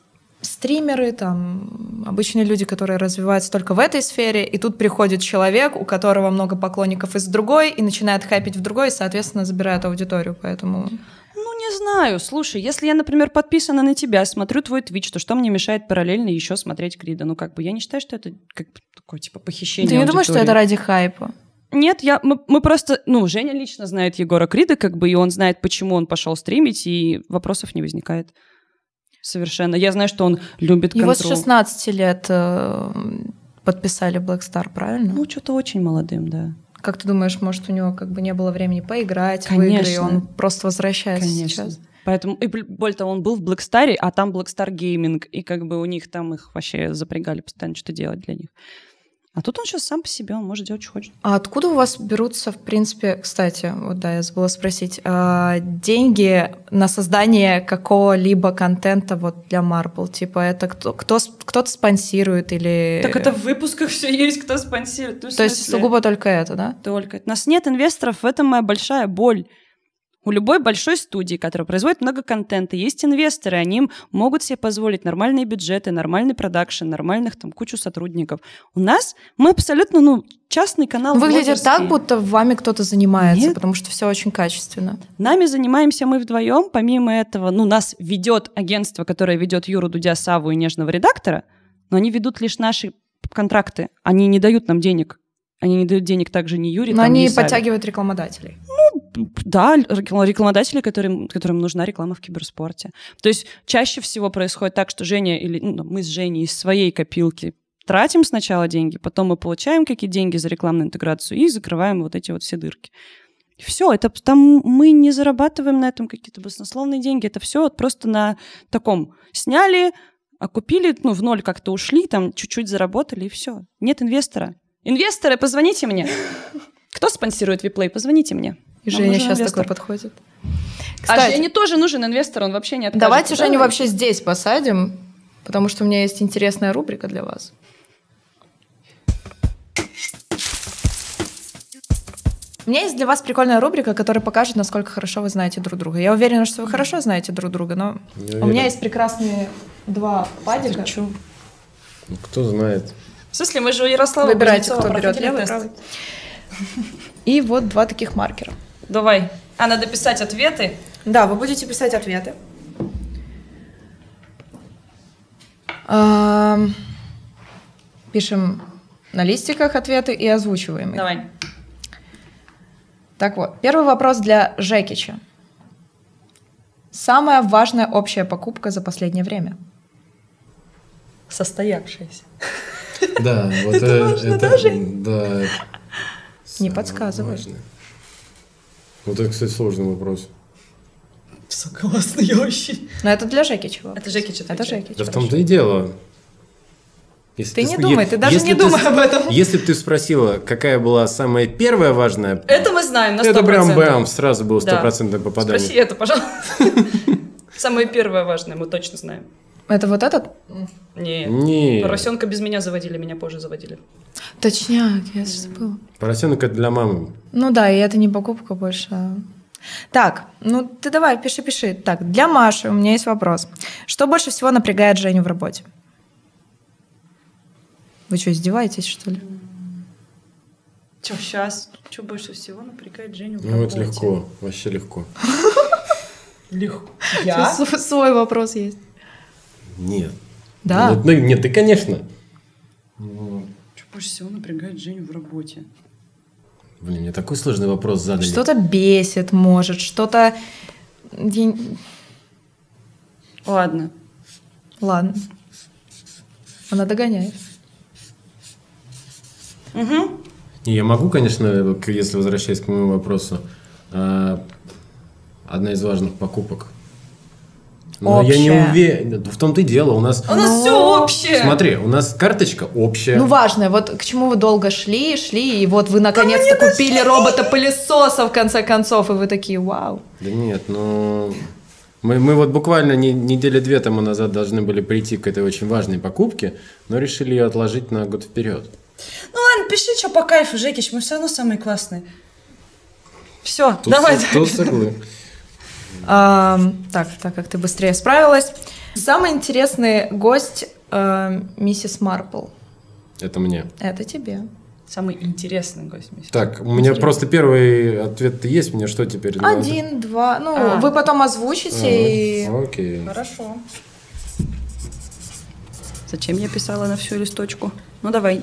стримеры, там, обычные люди, которые развиваются только в этой сфере, и тут приходит человек, у которого много поклонников из другой, и начинает хайпить в другой, и, соответственно, забирает аудиторию, поэтому... Ну, не знаю. Слушай, если я, например, подписана на тебя, смотрю твой твич, то что мне мешает параллельно еще смотреть Крида? Ну, как бы, я не считаю, что это как бы такое, типа, похищение Ты не аудитории. думаешь, что это ради хайпа? Нет, я, мы, мы просто... Ну, Женя лично знает Егора Крида, как бы, и он знает, почему он пошел стримить, и вопросов не возникает. Совершенно. Я знаю, что он любит контрол. Его с 16 лет э, подписали Black Star, правильно? Ну, что-то очень молодым, да. Как ты думаешь, может, у него как бы не было времени поиграть Конечно. в игры, и он просто возвращается Конечно. сейчас? Поэтому, и более того, он был в Black Star, а там Black Star Gaming, и как бы у них там их вообще запрягали постоянно что то делать для них. А тут он сейчас сам по себе, он может делать, что хочет. А откуда у вас берутся, в принципе, кстати, вот да, я забыла спросить, а, деньги на создание какого-либо контента вот для Marvel, Типа это кто, кто, кто-то спонсирует или... Так это в выпусках все есть, кто спонсирует. Ну, То есть сугубо только это, да? Только. У нас нет инвесторов, в этом моя большая боль. У любой большой студии, которая производит много контента, есть инвесторы, они могут себе позволить нормальные бюджеты, нормальный продакшн, нормальных там кучу сотрудников. У нас мы абсолютно, ну, частный канал. Выглядит так, будто вами кто-то занимается, Нет. потому что все очень качественно. Нами занимаемся мы вдвоем. Помимо этого, ну, нас ведет агентство, которое ведет Юру Дудя, Саву и Нежного редактора, но они ведут лишь наши контракты. Они не дают нам денег. Они не дают денег также ни Юре, Но там, они ни подтягивают рекламодателей да, рекламодатели, которым, которым нужна реклама в киберспорте. То есть чаще всего происходит так, что Женя или ну, мы с Женей из своей копилки тратим сначала деньги, потом мы получаем какие деньги за рекламную интеграцию и закрываем вот эти вот все дырки. Все, это там мы не зарабатываем на этом какие-то баснословные деньги, это все вот просто на таком сняли, окупили, а ну, в ноль как-то ушли, там чуть-чуть заработали, и все. Нет инвестора. Инвесторы, позвоните мне. Кто спонсирует виплей? Позвоните мне. И Женя сейчас инвестор. такой подходит. А Кстати, а Жене тоже нужен инвестор, он вообще не откажет. Давайте Женю да? вообще здесь посадим, потому что у меня есть интересная рубрика для вас. У меня есть для вас прикольная рубрика, которая покажет, насколько хорошо вы знаете друг друга. Я уверена, что вы хорошо знаете друг друга, но у меня есть прекрасные два падика. Смотрю. Ну, кто знает? В смысле, мы же у Ярослава Выбирайте, кто берет левый. И вот два таких маркера. Давай. А, надо писать ответы? Да, вы будете писать ответы. Пишем на листиках ответы и озвучиваем их. Давай. Так вот, первый вопрос для Жекича. Самая важная общая покупка за последнее время? Состоявшаяся. Да, вот это, э, это, да, не подсказывай. Вот это, кстати, сложный вопрос. Согласна, я вообще. Но это для Жеки чего? Это Жеки чего? Это Жеки. Да в том-то и дело. Если ты, ты не сп... думай, ты даже если не ты... думай об этом. Если бы ты спросила, какая была самая первая важная... Это мы знаем на 100%. Это прям бам, сразу было стопроцентное да. попадание. Спроси это, пожалуйста. Самое первое важное мы точно знаем. Это вот этот? Не. Не. Поросенка без меня заводили, меня позже заводили. Точняк, я же забыла. Поросенок это для мамы. Ну да, и это не покупка больше. А. Так, ну ты давай, пиши, пиши. Так, для Маши у меня есть вопрос. Что больше всего напрягает Женю в работе? Вы что, издеваетесь, что ли? Че сейчас? Че больше всего напрягает Женю? в Ну, это легко, вообще легко. Легко. Я? Свой вопрос есть. Нет. Да? Ну, ну, нет, ты, конечно. Вот. Что больше всего напрягает Женю в работе? Блин, мне такой сложный вопрос задали. Что-то бесит, может, что-то... Ладно. Ладно. Она догоняет. Угу. И я могу, конечно, если возвращаясь к моему вопросу, а, одна из важных покупок – но общее. я не уверен. В том-то и дело. У нас... У нас все ну, общее. Смотри, у нас карточка общая. Ну, важно. Вот к чему вы долго шли, шли, и вот вы наконец-то купили робота-пылесоса в конце концов, и вы такие, вау. Да нет, ну... Мы, мы вот буквально не, недели две тому назад должны были прийти к этой очень важной покупке, но решили ее отложить на год вперед. Ну ладно, пиши, что по кайфу, Жекич, мы все равно самые классные. Все, тут давай. Со, тут соглы так, так как ты быстрее справилась. Самый интересный гость э, миссис Марпл. Это мне. Это тебе. Самый интересный гость. Миссис. Так, у меня Интересно. просто первый ответ есть. Мне что теперь? Один, два. Ну, а. вы потом озвучите. А, и... Окей. Хорошо. Зачем я писала на всю листочку? Ну давай.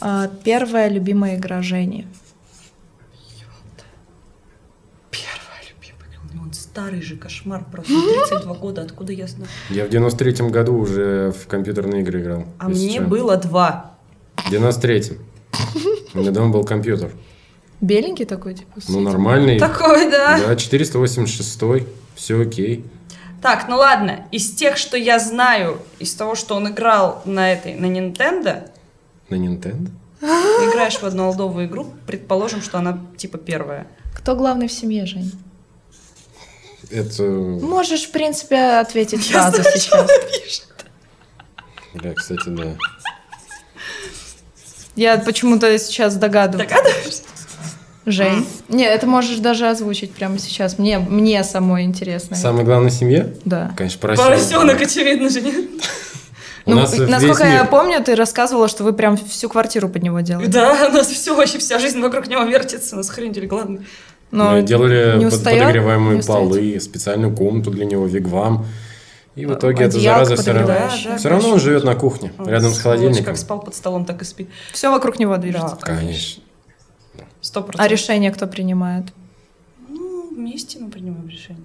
А, первая любимая игра Жени. старый же кошмар, просто 32 года, откуда я знаю? Я в 93-м году уже в компьютерные игры играл. А мне что. было два. В 93-м. У меня дома был компьютер. Беленький такой, типа? Ну, нормальный. Такой, да. Да, 486 все окей. Так, ну ладно, из тех, что я знаю, из того, что он играл на этой, на Nintendo... На Nintendo? Играешь в одну однолдовую игру, предположим, что она типа первая. Кто главный в семье, Жень? Это... Можешь, в принципе, ответить сразу сейчас. Да, кстати, да. Я почему-то сейчас догадываюсь. Догадываешься? Жень. А. Не, это можешь даже озвучить прямо сейчас. Мне, мне самой интересно. Самое главное в семье? Да. Конечно, поросенок. Поросенок, очевидно же, нет? ну, нас насколько я мир. помню, ты рассказывала, что вы прям всю квартиру под него делали. Да, у нас все, вообще вся жизнь вокруг него вертится, у нас хрендель главное. Но Мы делали подогреваемые полы, специальную комнату для него, вигвам. И в итоге эта зараза все равно. Да, да, все равно он живет на кухне, вот, рядом с холодильником. Как спал под столом, так и спит. Все вокруг него движется. Да, конечно. Сто процентов. А решение кто принимает? Ну, вместе мы принимаем решение.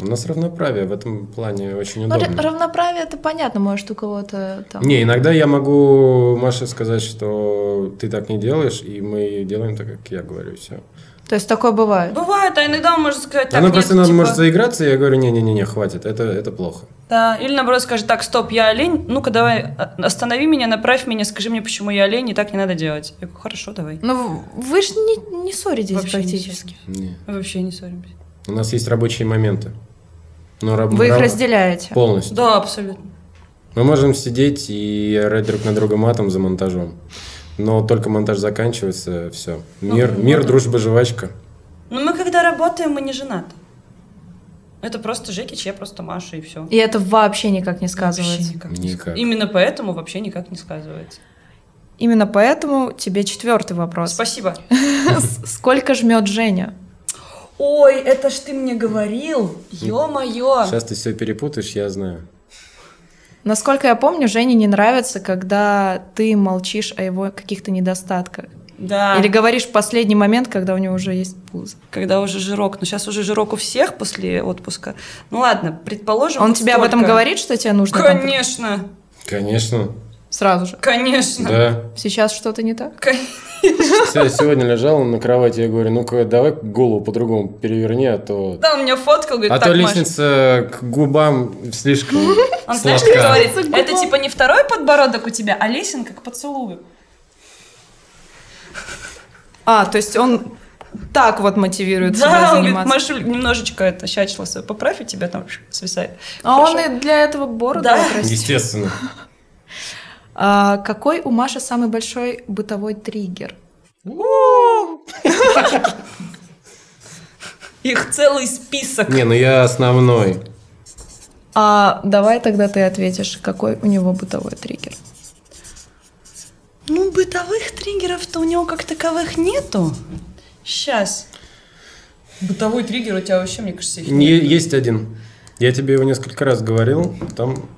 У нас равноправие в этом плане очень ну, удобно. Ну, равноправие это понятно, может у кого-то там. Не, иногда я могу Маше сказать, что ты так не делаешь, и мы делаем так, как я говорю, все. То есть такое бывает? Бывает, а иногда он может сказать так, Она ну, нет, просто типа... может заиграться, и я говорю, не-не-не, хватит, это, это плохо. Да, или наоборот скажет, так, стоп, я олень, ну-ка давай, а, останови меня, направь меня, скажи мне, почему я олень, и так не надо делать. Я говорю, хорошо, давай. Ну вы же не, не ссоритесь Вообще практически. Не Нет. Вообще не ссоримся. У нас есть рабочие моменты. Но раб... Вы их разделяете? Полностью. Да, абсолютно. Мы можем сидеть и орать друг на друга матом за монтажом. Но только монтаж заканчивается, все. Ну, мир, ну, мир, дружба, жвачка. Ну, мы когда работаем, мы не женаты. Это просто Жекич, я просто Маша, и все. И это вообще никак не сказывается. Вообще никак. никак. Именно поэтому вообще никак не сказывается. Именно поэтому тебе четвертый вопрос. Спасибо. Сколько жмет Женя? Ой, это ж ты мне говорил. Ё-моё. Сейчас ты все перепутаешь, я знаю. Насколько я помню, Жене не нравится, когда ты молчишь о его каких-то недостатках. Да. Или говоришь в последний момент, когда у него уже есть пуз, Когда уже жирок. Ну, сейчас уже жирок у всех после отпуска. Ну, ладно, предположим... Он вот тебе столько. об этом говорит, что тебе нужно? Конечно. Там... Конечно. Сразу же. Конечно. Да. Сейчас что-то не так? Конечно. Сегодня лежала на кровати, я говорю, ну-ка, давай голову по-другому переверни, а то... Да, он меня фоткал, говорит, А то лестница к губам слишком Он знаешь, говорит? Это типа не второй подбородок у тебя, а лесенка к поцелую. А, то есть он так вот мотивирует да, себя заниматься. Да, он Машу немножечко это щачило свое, поправь, и тебя там свисает. А Хорошо. он и для этого бороду да. Отрастил. Естественно. А, какой у Маши самый большой бытовой триггер? Их целый список. Не, ну я основной. А давай тогда ты ответишь, какой у него бытовой триггер. Ну, бытовых триггеров-то у него как таковых нету. Сейчас. Бытовой триггер у тебя вообще, мне кажется, их нет. Есть один. Я тебе его несколько раз говорил. Там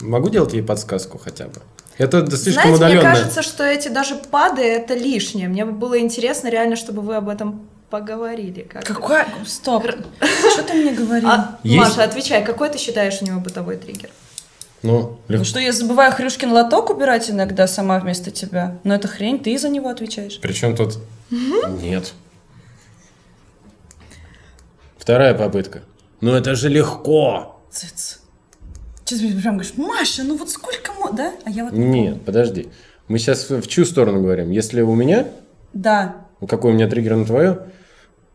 могу делать ей подсказку хотя бы? Это слишком Знаете, удаленно. мне кажется, что эти даже пады – это лишнее. Мне бы было интересно реально, чтобы вы об этом поговорили. Как какой? Стоп. Что ты мне говорил? А, Маша, отвечай, какой ты считаешь у него бытовой триггер? Ну, ну лег... ну что, я забываю Хрюшкин лоток убирать иногда сама вместо тебя. Но это хрень, ты за него отвечаешь. Причем тут... Нет. Вторая попытка. Ну это же легко. Цыц. Сейчас прям говоришь, Маша, ну вот сколько мы, да? А я вот Нет, подожди. Мы сейчас в чью сторону говорим? Если у меня? Да. Ну, какой у меня триггер на твое?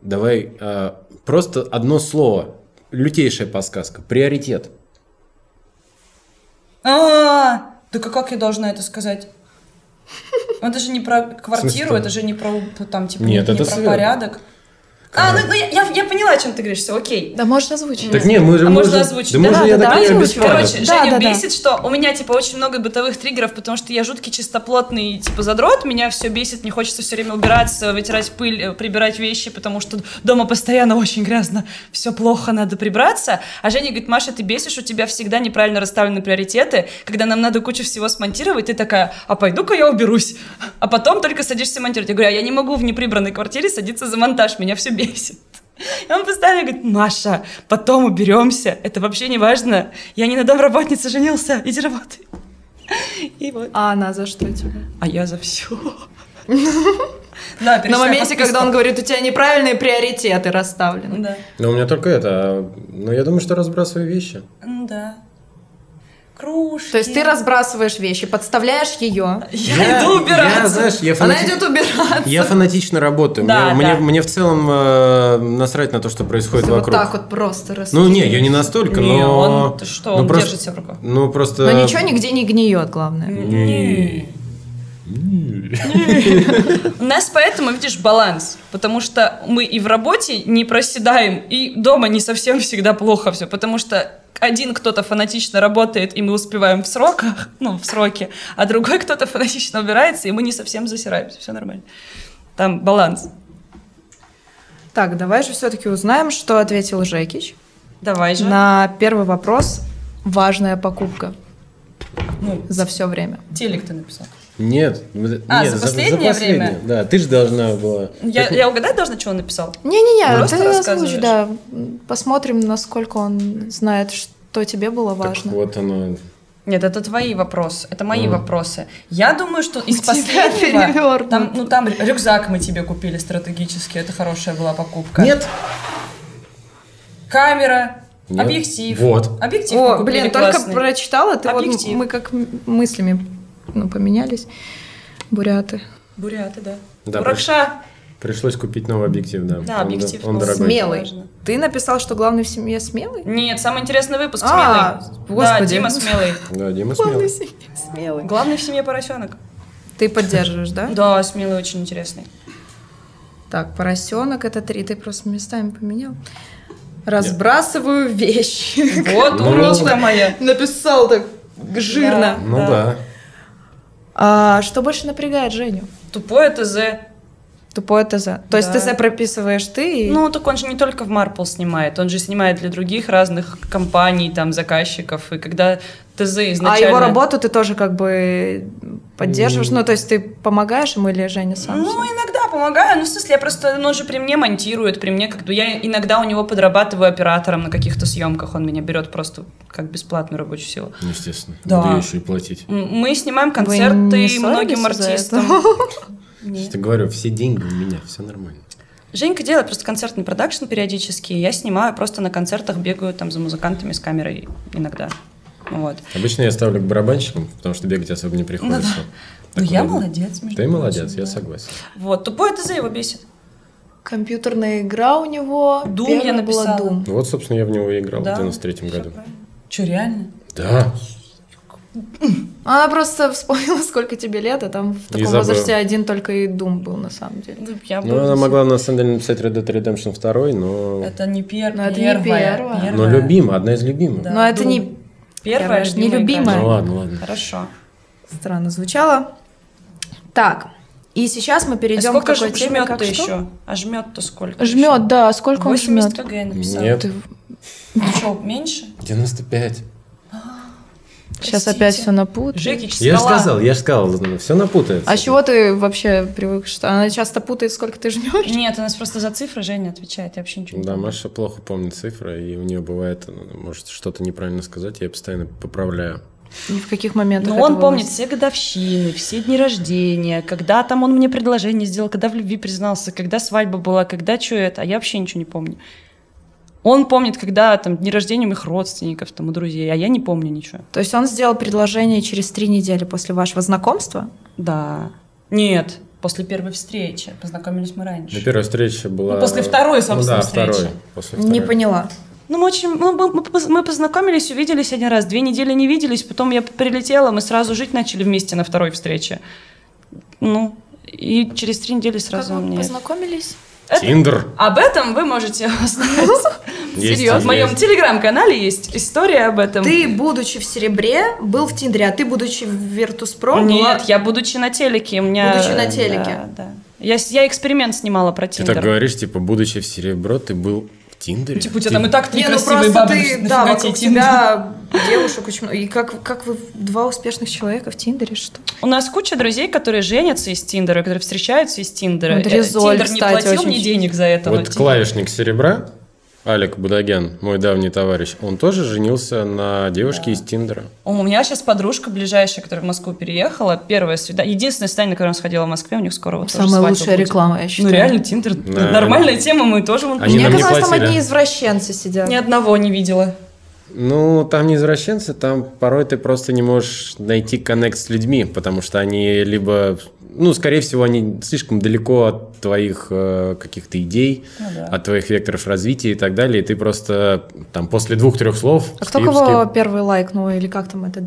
Давай э, просто одно слово. Лютейшая подсказка. Приоритет. А, так а как я должна это сказать? Это же не про квартиру, это же не про там типа Нет, не, это не про порядок. А, ну, ну я, я, я поняла, о чем ты говоришь, все, окей. Да, можно озвучить. Так нет, мы же а можно озвучить. Да, можно да, я да, так да, Короче, да, Женю да, бесит, да. что у меня, типа, очень много бытовых триггеров, потому что я жуткий чистоплотный, типа, задрот, меня все бесит, мне хочется все время убираться, вытирать пыль, э, прибирать вещи, потому что дома постоянно очень грязно, все плохо, надо прибраться. А Женя говорит, Маша, ты бесишь, у тебя всегда неправильно расставлены приоритеты, когда нам надо кучу всего смонтировать, ты такая, а пойду-ка я уберусь. А потом только садишься монтировать. Я говорю, а я не могу в неприбранной квартире садиться за монтаж, меня все бесит бесит. И он постоянно говорит, Маша, потом уберемся, это вообще не важно, я не на домработнице женился, иди работай. И вот. А она за что тебя? А я за все. На моменте, когда он говорит, у тебя неправильные приоритеты расставлены. Да. Но у меня только это. Но ну, я думаю, что разбрасываю вещи. Да кружки. То есть ты разбрасываешь вещи, подставляешь ее. Я, я иду убираться. Я, знаешь, я фанати... Она идет убираться. Я фанатично работаю. Да, мне, да. мне, мне в целом э, насрать на то, что происходит Если вокруг. Вот так вот просто рассудить. Ну не, я не настолько, не, но. Он, ты что, ну, он просто, держит себя в руках. Ну просто. Но ничего нигде не гниет, главное. Не. У нас поэтому, видишь, баланс. Потому что мы и в работе не проседаем, и дома не совсем всегда плохо все. Потому что один кто-то фанатично работает, и мы успеваем в сроках, ну, в сроке, а другой кто-то фанатично убирается, и мы не совсем засираемся, все нормально. Там баланс. Так, давай же все-таки узнаем, что ответил Жекич. Давай же. На первый вопрос важная покупка. Ну, за все время. Телек ты написал. Нет, а, нет за, последнее за последнее время. Да, ты же должна была. Я, так... я угадать должна, что он написал? Не-не-не, ну, Просто ты озвучишь, да. Посмотрим, насколько он знает, что тебе было важно. Так вот оно. Нет, это твои вопросы, это мои mm. вопросы. Я думаю, что из последнего... Там, ну там рюкзак мы тебе купили стратегически, это хорошая была покупка. Нет. Камера, Нет. объектив. Вот. Объектив О, блин, только классный. прочитала, ты объектив. Вот мы как мыслями ну, поменялись буряты. Буряты, да. да Буракша! Пришлось купить новый объектив, да. Да, объектив. Он, он дорогой. Смелый. Ты написал, что главный в семье смелый? Нет, самый интересный выпуск а, смелый. а, Господи. Да, Дима смелый. Да, Дима смелый. Главный в семье смелый. Главный в семье поросенок. Ты поддерживаешь, да? Да, смелый очень интересный. Так, поросенок это три. Ты просто местами поменял. Разбрасываю вещи. Вот умничка ну, ну, моя. Написал так жирно. Ну да. А, что больше напрягает Женю? Тупое ТЗ. Тупое ТЗ. То есть ТЗ прописываешь ты? И... Ну, так он же не только в Марпл снимает, он же снимает для других разных компаний, там, заказчиков. И когда ТЗ изначально... А его работу ты тоже как бы поддерживаешь? Mm. Ну, то есть ты помогаешь ему или Женя сам? Ну, иногда помогаю, ну, в смысле, я просто, ну, он же при мне монтирует, при мне как бы, я иногда у него подрабатываю оператором на каких-то съемках, он меня берет просто как бесплатную рабочую силу. Ну, естественно, да. Буду еще и платить. Мы снимаем концерты многим артистам. Я говорю, все деньги у меня, все нормально. Женька делает просто концертный продакшн периодически, я снимаю, просто на концертах бегаю там за музыкантами с камерой иногда. Вот. Обычно я ставлю к барабанщикам, потому что бегать особо не ну приходится. Ну, да. Ну, я молодец. Между Ты молодец, да. я согласен. Вот, тупой за его бесит. Компьютерная игра у него. Дум я написала. Была Doom. Ну вот, собственно, я в него и играл да, в 93-м году. Правильно. Че, реально? Да. Она просто вспомнила, сколько тебе лет, а там в таком возрасте один только и Дум был, на самом деле. Ну, я ну она могла, на самом деле, написать Red Dead Redemption 2, но... Это не, пер... но это не первая. первая. Но любимая, одна из любимых. Да. Но это не... Первая, первая не любимая. Ну ладно, ладно. Хорошо. Странно звучало. Так, и сейчас мы перейдем а сколько к такой теме, жмет как что? еще? А жмет-то сколько? Жмет, еще? да, сколько он жмет? 80 кг я написала. Нет. Ты... А что, меньше? 95. А, сейчас Простите. опять все напутает. я же сказал, я же сказал, все напутается. А чего ты вообще привык, что она часто путает, сколько ты жмешь? Нет, у нас просто за цифры Женя отвечает, я вообще ничего не Да, Маша плохо помнит цифры, и у нее бывает, может, что-то неправильно сказать, я постоянно поправляю. Ни ну, в каких моментах. Но ну, он помнит все годовщины, все дни рождения, когда там он мне предложение сделал, когда в любви признался, когда свадьба была, когда что это, а я вообще ничего не помню. Он помнит, когда там дни рождения моих родственников, там, у друзей, а я не помню ничего. То есть он сделал предложение через три недели после вашего знакомства? Да. Нет, после первой встречи. Познакомились мы раньше. На ну, первой встрече была... Ну, после второй, собственно, ну, да, встречи. после второй. Не поняла. Ну, мы очень, ну мы, мы познакомились, увиделись один раз, две недели не виделись, потом я прилетела, мы сразу жить начали вместе на второй встрече. Ну, и через три недели сразу как вы мне... познакомились? Тиндер. Это, об этом вы можете узнать. Серьезно. В моем телеграм-канале есть история об этом. Ты, будучи в серебре, был в Тиндере, а ты, будучи в Virtus.pro... Нет, была... я будучи на телеке. У меня... Будучи на телеке. Да, да. Я, я эксперимент снимала про Тиндер. Ты так говоришь, типа, будучи в серебро, ты был Тиндере? Типа у тебя там и так три не, ну красивые ну бабы, ты, да, вокруг тебя девушек очень много. И как, как вы два успешных человека в Тиндере, что? У нас куча друзей, которые женятся из Тиндера, которые встречаются из Тиндера. Андрезоль, Тиндер не кстати, платил мне денег за это. Вот клавишник серебра Алик Будаген, мой давний товарищ, он тоже женился на девушке да. из Тиндера. У меня сейчас подружка ближайшая, которая в Москву переехала, первое свидание, единственное свидание, на которое она сходила в Москве, у них скоро вот Самая лучшая будет. реклама, я считаю. Ну реально, Тиндер, да, нормальная они... тема, мы тоже... Они Мне казалось, там одни извращенцы сидят. Ни одного не видела. Ну, там не извращенцы, там порой ты просто не можешь найти коннект с людьми, потому что они либо, ну, скорее всего, они слишком далеко от твоих э, каких-то идей, ну, да. от твоих векторов развития и так далее, и ты просто там после двух-трех слов... А кто кого первый лайкнул или как там это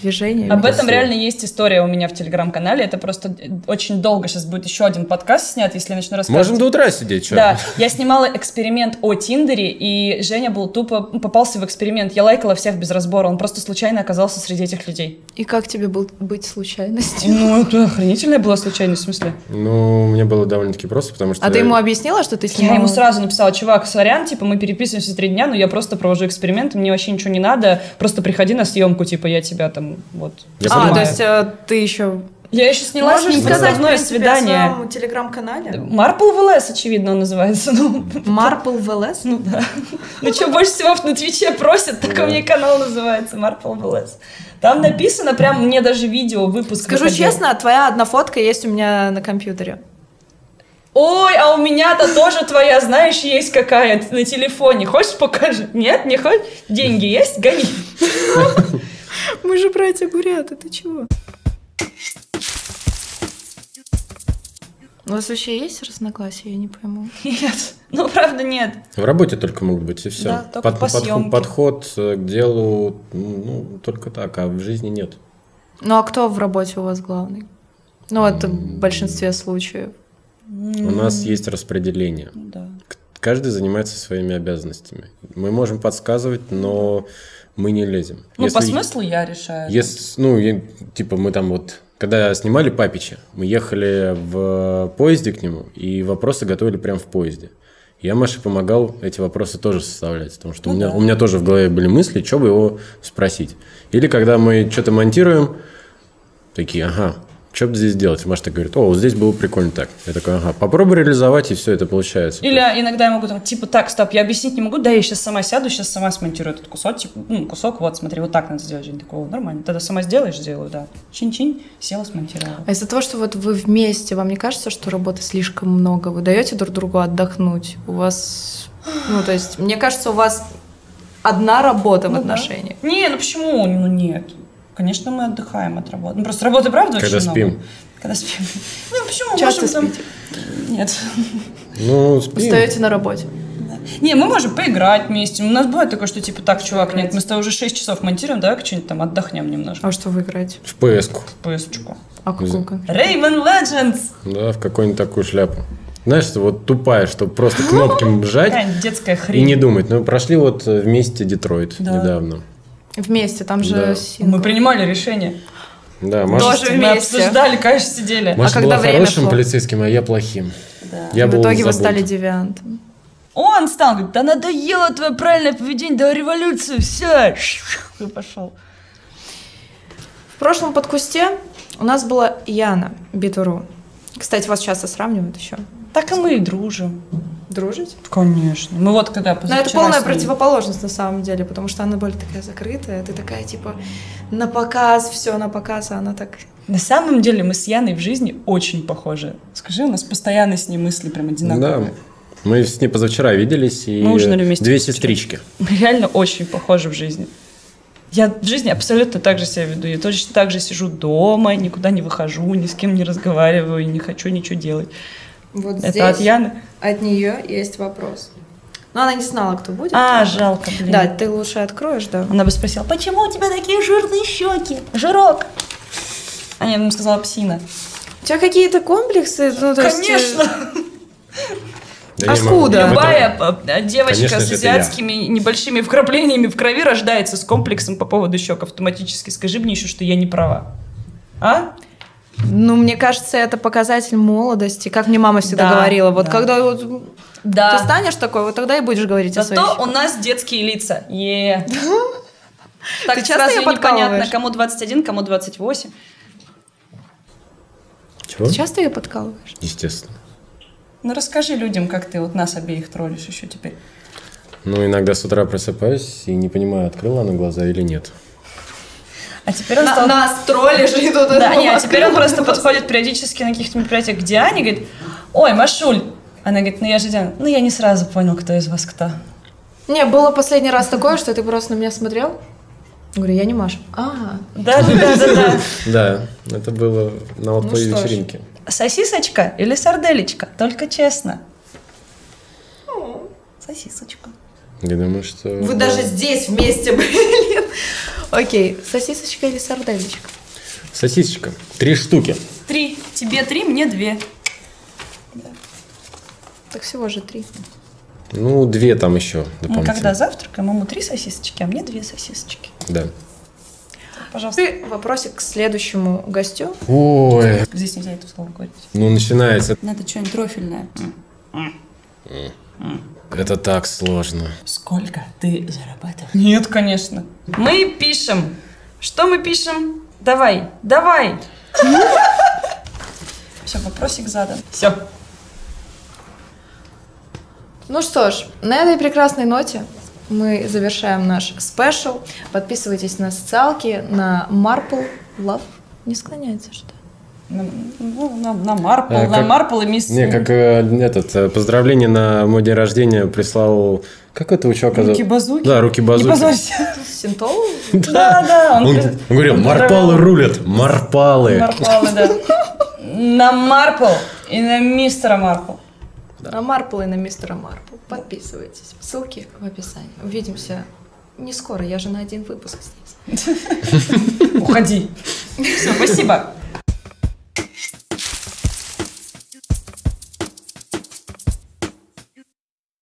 движение. Об этом реально есть история у меня в телеграм-канале. Это просто э, очень долго сейчас будет еще один подкаст снят, если я начну рассказывать. Можем до утра сидеть, что? Да, я снимала эксперимент о Тиндере, и Женя был тупо попался в эксперимент. Я лайкала всех без разбора, он просто случайно оказался среди этих людей. И как тебе был быть случайностью? Ну, это охренительная была случайность, в смысле? Ну, мне было довольно-таки просто, потому что... А я... ты ему объяснила, что ты снимала? Я ему сразу написала, чувак, сорян, типа, мы переписываемся три дня, но я просто провожу эксперимент, мне вообще ничего не надо, просто приходи на съемку, типа, типа, я тебя там вот... Я а, понимаю. то есть э, ты еще я еще сняла Можешь с ним сказать, основное принципе, свидание. в своем телеграм-канале? Марпл ВЛС, очевидно, он называется. Ну, Марпл ВЛС? Ну да. Ну что, больше всего на Твиче просят, так у меня канал называется Марпл ВЛС. Там написано прям, мне даже видео, выпуск. Скажу честно, твоя одна фотка есть у меня на компьютере. Ой, а у меня-то тоже твоя, знаешь, есть какая на телефоне. Хочешь покажи? Нет, не хочешь? Деньги есть? Гони. Мы же братья Гурят, это чего? У вас вообще есть разногласия, я не пойму. Нет. Ну, правда, нет. В работе только могут быть, и все. Да, только Под, по подход, подход э, к делу, ну, только так, а в жизни нет. Ну, а кто в работе у вас главный? Ну, это mm. в большинстве случаев. Mm. У нас есть распределение. Да. Каждый занимается своими обязанностями. Мы можем подсказывать, но... Mm мы не лезем. Ну, если, по смыслу я решаю. Если, ну, я, типа мы там вот, когда снимали Папича, мы ехали в поезде к нему, и вопросы готовили прямо в поезде. Я Маше помогал эти вопросы тоже составлять, потому что ну, у, меня, да. у меня тоже в голове были мысли, что бы его спросить. Или когда мы что-то монтируем, такие, ага, что бы здесь делать? Маша так говорит, о, вот здесь было прикольно так. Я такой, ага, попробуй реализовать, и все это получается. Или иногда я могу там, типа, так, стоп, я объяснить не могу, да, я сейчас сама сяду, сейчас сама смонтирую этот кусок, типа, ну, кусок, вот, смотри, вот так надо сделать. Я такой, нормально, тогда сама сделаешь, сделаю, да. Чин-чин, села, смонтировала. А из-за того, что вот вы вместе, вам не кажется, что работы слишком много? Вы даете друг другу отдохнуть? У вас, ну, то есть, мне кажется, у вас одна работа ну, в отношениях. Да. Не, ну почему? Ну нет. Конечно, мы отдыхаем от работы. Ну, просто работы, правда, Когда очень спим. много. Когда спим. Ну, почему? Часто можем, спите? Там... Нет. Ну, спим. Устаете на работе. Не, мы можем поиграть вместе. У нас бывает такое, что типа, так, чувак, нет, мы с тобой уже 6 часов монтируем, да, что-нибудь там отдохнем немножко. А что вы играете? В PS-ку. В PS-чку. А какую конкретно? Legends! Да, в какую-нибудь такую шляпу. Знаешь, что вот тупая, что просто кнопки жать. Детская хрень. И не думать. Ну, прошли вот э, вместе Детройт да. недавно. Вместе, там же да. сингл. Мы принимали решение. Да, Маша, Тоже вместе. Мы обсуждали, конечно, сидели. Маша а когда была хорошим плохо? полицейским, а я плохим. Да. Я В итоге забот. вы стали девиантом. Он стал, говорит, да надоело твое правильное поведение, до революцию все. И пошел. В прошлом подкусте у нас была Яна Битуру. Кстати, вас часто сравнивают еще. Так и мы и дружим дружить. Конечно. Ну вот когда Но это полная ней... противоположность на самом деле, потому что она более такая закрытая, ты такая типа на показ, все на показ, а она так... На самом деле мы с Яной в жизни очень похожи. Скажи, у нас постоянно с ней мысли прям одинаковые. Да. Мы с ней позавчера виделись и мы ужинали вместе две сестрички. Мы реально очень похожи в жизни. Я в жизни абсолютно так же себя веду. Я точно так же сижу дома, никуда не выхожу, ни с кем не разговариваю, не хочу ничего делать. Вот Это здесь от Яны? От нее есть вопрос. Но ну, она не знала, кто будет. А, жалко, блин. Да, ты лучше откроешь, да. Она бы спросила, почему у тебя такие жирные щеки? Жирок. А я ему сказала псина. У тебя какие-то комплексы? Ну, то э, Конечно. Есть... Да Откуда? Любая э, девочка с азиатскими небольшими вкраплениями в крови рождается с комплексом по поводу щек автоматически. Скажи мне еще, что я не права. А? Ну, мне кажется, это показатель молодости. Как мне мама всегда да, говорила, вот да. когда вот, да. ты станешь такой, вот тогда и будешь говорить Зато о своей Зато у нас детские лица. Е. Так ты часто сразу непонятно, кому 21, кому 28. Чего? Ты часто ее подкалываешь? Естественно. Ну расскажи людям, как ты вот нас обеих троллишь еще теперь. Ну, иногда с утра просыпаюсь и не понимаю, открыла она глаза или нет. А теперь он стал... Нас тролли же идут. Да, нет, а теперь он просто подходит периодически на каких-то мероприятиях к Диане и говорит, ой, Машуль. Она говорит, ну я же Диана. Ну я не сразу понял, кто из вас кто. Не, было последний раз такое, что ты просто на меня смотрел. Говорю, я не Маша. А, да, да, да, да. Да, это было на вот ну той вечеринке. Сосисочка или сарделечка? Только честно. Ну. Сосисочка. Я думаю, что... Вы да. даже здесь вместе были. Окей, сосисочка или сарделечка? Сосисочка. Три штуки. Три. Тебе три, мне две. Да. Так всего же три. Ну, две там еще. Мы когда завтракаем, ему три сосисочки, а мне две сосисочки. Да. Пожалуйста. И вопросик к следующему гостю. Ой. Здесь нельзя это слово говорить. Ну, начинается. Надо что-нибудь профильное. Mm. Mm. Это так сложно. Сколько ты зарабатываешь? Нет, конечно. Мы пишем. Что мы пишем? Давай, давай. Все, вопросик задан. Все. Ну что ж, на этой прекрасной ноте мы завершаем наш спешл. Подписывайтесь на социалки, на Marple Love. Не склоняется, что ну, на, на Марпл, э, на как, Марпл и мисс... Не, как э, этот, э, поздравление на мой день рождения прислал... Как это у чувака? Руки-базуки? Да, руки-базуки. Не позорься. Синтол? Да, да. Он, он, он говорил, марпалы рулят, марпалы. Марпалы, да. На Марпл и на мистера Марпл. Да. На Марпл и на мистера Марпл. Подписывайтесь. Ссылки в описании. Увидимся не скоро, я же на один выпуск здесь. Уходи. Все, спасибо.